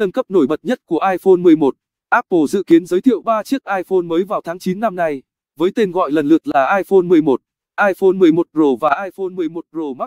Tân cấp nổi bật nhất của iPhone 11, Apple dự kiến giới thiệu 3 chiếc iPhone mới vào tháng 9 năm nay, với tên gọi lần lượt là iPhone 11, iPhone 11 Pro và iPhone 11 Pro Max.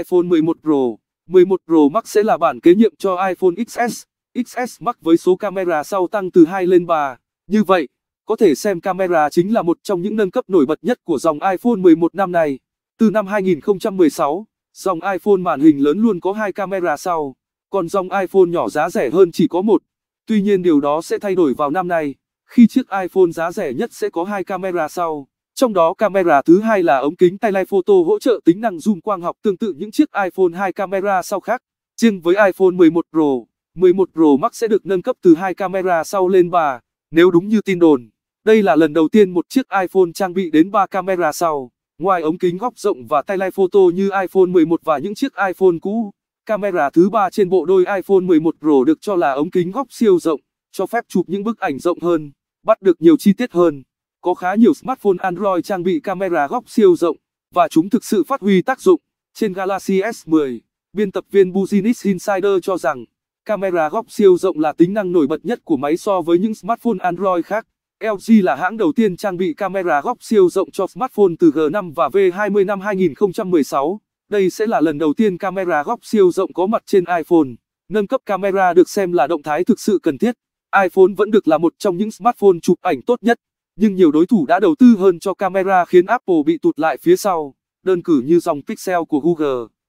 iPhone 11 Pro, 11 Pro Max sẽ là bản kế nhiệm cho iPhone XS, XS Max với số camera sau tăng từ 2 lên 3. Như vậy, có thể xem camera chính là một trong những nâng cấp nổi bật nhất của dòng iPhone 11 năm nay. Từ năm 2016, dòng iPhone màn hình lớn luôn có hai camera sau còn dòng iPhone nhỏ giá rẻ hơn chỉ có một. Tuy nhiên điều đó sẽ thay đổi vào năm nay, khi chiếc iPhone giá rẻ nhất sẽ có hai camera sau, trong đó camera thứ hai là ống kính telephoto hỗ trợ tính năng zoom quang học tương tự những chiếc iPhone 2 camera sau khác. Riêng với iPhone 11 Pro, 11 Pro Max sẽ được nâng cấp từ hai camera sau lên ba. nếu đúng như tin đồn. Đây là lần đầu tiên một chiếc iPhone trang bị đến 3 camera sau, ngoài ống kính góc rộng và telephoto như iPhone 11 và những chiếc iPhone cũ. Camera thứ ba trên bộ đôi iPhone 11 Pro được cho là ống kính góc siêu rộng, cho phép chụp những bức ảnh rộng hơn, bắt được nhiều chi tiết hơn. Có khá nhiều smartphone Android trang bị camera góc siêu rộng, và chúng thực sự phát huy tác dụng. Trên Galaxy S10, biên tập viên Business Insider cho rằng, camera góc siêu rộng là tính năng nổi bật nhất của máy so với những smartphone Android khác. LG là hãng đầu tiên trang bị camera góc siêu rộng cho smartphone từ G5 và V20 năm 2016. Đây sẽ là lần đầu tiên camera góc siêu rộng có mặt trên iPhone. Nâng cấp camera được xem là động thái thực sự cần thiết. iPhone vẫn được là một trong những smartphone chụp ảnh tốt nhất, nhưng nhiều đối thủ đã đầu tư hơn cho camera khiến Apple bị tụt lại phía sau, đơn cử như dòng Pixel của Google.